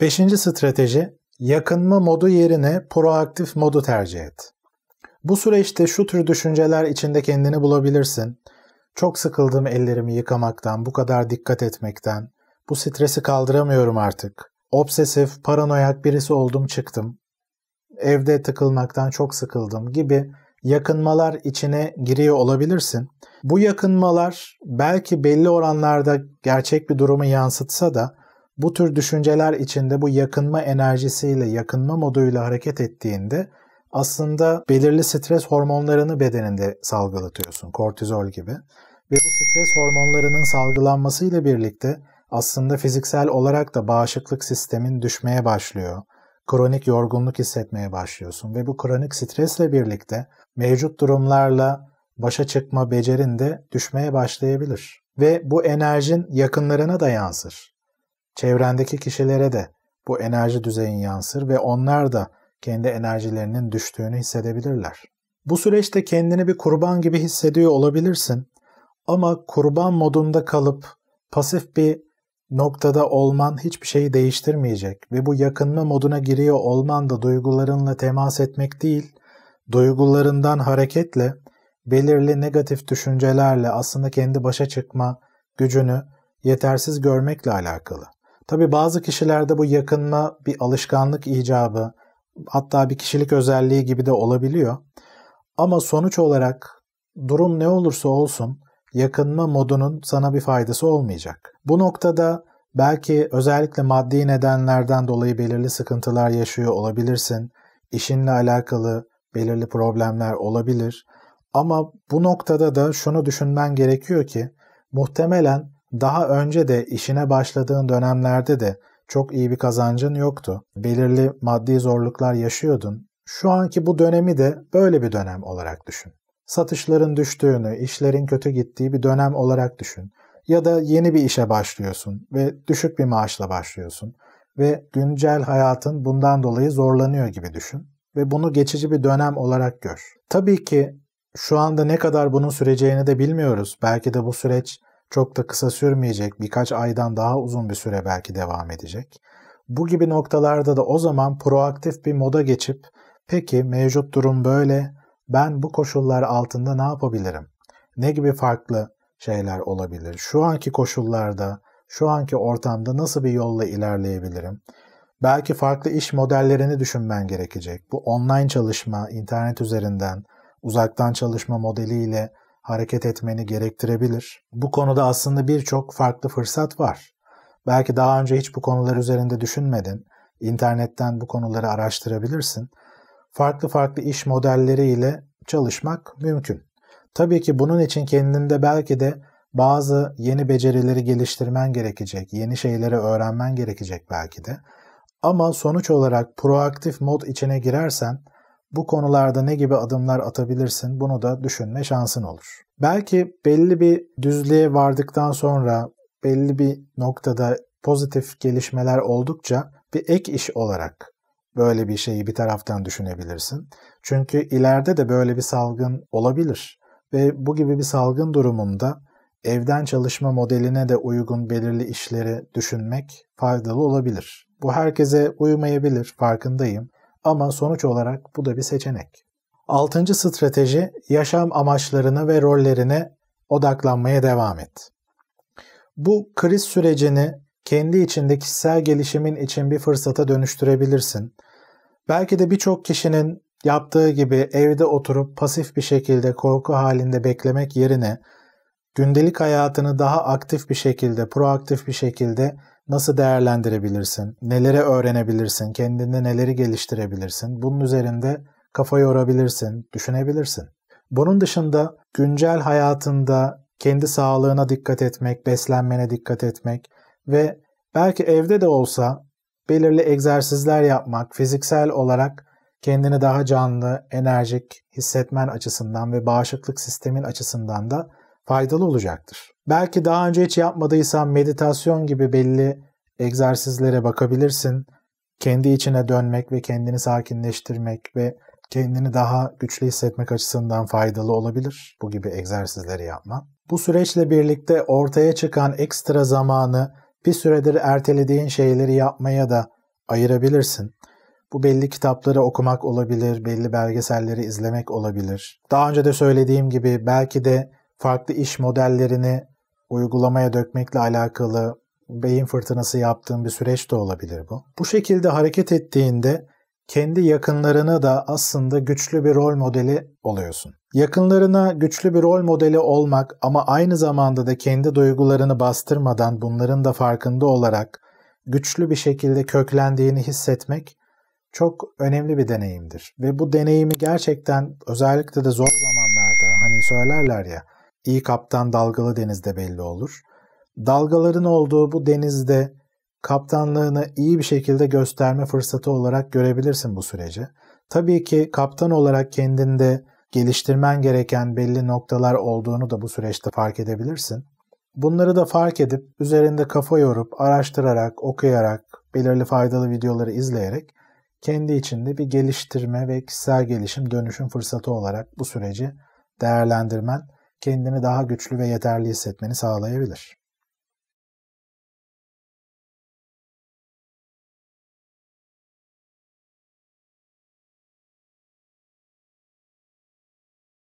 Beşinci strateji, yakınma modu yerine proaktif modu tercih et. Bu süreçte şu tür düşünceler içinde kendini bulabilirsin. Çok sıkıldım ellerimi yıkamaktan, bu kadar dikkat etmekten. Bu stresi kaldıramıyorum artık. Obsesif, paranoyak birisi oldum çıktım. Evde tıkılmaktan çok sıkıldım gibi yakınmalar içine giriyor olabilirsin. Bu yakınmalar belki belli oranlarda gerçek bir durumu yansıtsa da bu tür düşünceler içinde bu yakınma enerjisiyle, yakınma moduyla hareket ettiğinde aslında belirli stres hormonlarını bedeninde salgılatıyorsun, kortizol gibi. Ve bu stres hormonlarının salgılanmasıyla birlikte aslında fiziksel olarak da bağışıklık sistemin düşmeye başlıyor. Kronik yorgunluk hissetmeye başlıyorsun ve bu kronik stresle birlikte mevcut durumlarla başa çıkma becerin de düşmeye başlayabilir. Ve bu enerjin yakınlarına da yansır. Çevrendeki kişilere de bu enerji düzeyin yansır ve onlar da kendi enerjilerinin düştüğünü hissedebilirler. Bu süreçte kendini bir kurban gibi hissediyor olabilirsin ama kurban modunda kalıp pasif bir noktada olman hiçbir şeyi değiştirmeyecek ve bu yakınma moduna giriyor olman da duygularınla temas etmek değil, duygularından hareketle belirli negatif düşüncelerle aslında kendi başa çıkma gücünü yetersiz görmekle alakalı. Tabi bazı kişilerde bu yakınma bir alışkanlık icabı, hatta bir kişilik özelliği gibi de olabiliyor. Ama sonuç olarak durum ne olursa olsun yakınma modunun sana bir faydası olmayacak. Bu noktada belki özellikle maddi nedenlerden dolayı belirli sıkıntılar yaşıyor olabilirsin. İşinle alakalı belirli problemler olabilir. Ama bu noktada da şunu düşünmen gerekiyor ki muhtemelen daha önce de işine başladığın dönemlerde de çok iyi bir kazancın yoktu. Belirli maddi zorluklar yaşıyordun. Şu anki bu dönemi de böyle bir dönem olarak düşün. Satışların düştüğünü, işlerin kötü gittiği bir dönem olarak düşün. Ya da yeni bir işe başlıyorsun ve düşük bir maaşla başlıyorsun ve güncel hayatın bundan dolayı zorlanıyor gibi düşün ve bunu geçici bir dönem olarak gör. Tabii ki şu anda ne kadar bunun süreceğini de bilmiyoruz. Belki de bu süreç çok da kısa sürmeyecek, birkaç aydan daha uzun bir süre belki devam edecek. Bu gibi noktalarda da o zaman proaktif bir moda geçip peki mevcut durum böyle, ben bu koşullar altında ne yapabilirim? Ne gibi farklı şeyler olabilir? Şu anki koşullarda, şu anki ortamda nasıl bir yolla ilerleyebilirim? Belki farklı iş modellerini düşünmen gerekecek. Bu online çalışma, internet üzerinden, uzaktan çalışma modeliyle hareket etmeni gerektirebilir. Bu konuda aslında birçok farklı fırsat var. Belki daha önce hiç bu konular üzerinde düşünmedin. İnternetten bu konuları araştırabilirsin. Farklı farklı iş modelleriyle çalışmak mümkün. Tabii ki bunun için kendinde belki de bazı yeni becerileri geliştirmen gerekecek, yeni şeyleri öğrenmen gerekecek belki de. Ama sonuç olarak proaktif mod içine girersen bu konularda ne gibi adımlar atabilirsin bunu da düşünme şansın olur. Belki belli bir düzlüğe vardıktan sonra belli bir noktada pozitif gelişmeler oldukça bir ek iş olarak böyle bir şeyi bir taraftan düşünebilirsin. Çünkü ileride de böyle bir salgın olabilir ve bu gibi bir salgın durumunda evden çalışma modeline de uygun belirli işleri düşünmek faydalı olabilir. Bu herkese uymayabilir, farkındayım. Ama sonuç olarak bu da bir seçenek. Altıncı strateji yaşam amaçlarına ve rollerine odaklanmaya devam et. Bu kriz sürecini kendi içinde kişisel gelişimin için bir fırsata dönüştürebilirsin. Belki de birçok kişinin yaptığı gibi evde oturup pasif bir şekilde korku halinde beklemek yerine Gündelik hayatını daha aktif bir şekilde, proaktif bir şekilde nasıl değerlendirebilirsin? Nelere öğrenebilirsin? Kendinde neleri geliştirebilirsin? Bunun üzerinde kafa yorabilirsin, düşünebilirsin. Bunun dışında güncel hayatında kendi sağlığına dikkat etmek, beslenmene dikkat etmek ve belki evde de olsa belirli egzersizler yapmak, fiziksel olarak kendini daha canlı, enerjik hissetmen açısından ve bağışıklık sistemin açısından da faydalı olacaktır. Belki daha önce hiç yapmadıysan meditasyon gibi belli egzersizlere bakabilirsin. Kendi içine dönmek ve kendini sakinleştirmek ve kendini daha güçlü hissetmek açısından faydalı olabilir bu gibi egzersizleri yapma. Bu süreçle birlikte ortaya çıkan ekstra zamanı bir süredir ertelediğin şeyleri yapmaya da ayırabilirsin. Bu belli kitapları okumak olabilir, belli belgeselleri izlemek olabilir. Daha önce de söylediğim gibi belki de farklı iş modellerini uygulamaya dökmekle alakalı beyin fırtınası yaptığın bir süreç de olabilir bu. Bu şekilde hareket ettiğinde kendi yakınlarını da aslında güçlü bir rol modeli oluyorsun. Yakınlarına güçlü bir rol modeli olmak ama aynı zamanda da kendi duygularını bastırmadan bunların da farkında olarak güçlü bir şekilde köklendiğini hissetmek çok önemli bir deneyimdir. Ve bu deneyimi gerçekten özellikle de zor zamanlarda hani söylerler ya iyi kaptan dalgalı denizde belli olur. Dalgaların olduğu bu denizde kaptanlığını iyi bir şekilde gösterme fırsatı olarak görebilirsin bu süreci. Tabii ki kaptan olarak kendinde geliştirmen gereken belli noktalar olduğunu da bu süreçte fark edebilirsin. Bunları da fark edip üzerinde kafa yorup, araştırarak, okuyarak, belirli faydalı videoları izleyerek kendi içinde bir geliştirme ve kişisel gelişim dönüşüm fırsatı olarak bu süreci değerlendirmen kendini daha güçlü ve yeterli hissetmeni sağlayabilir.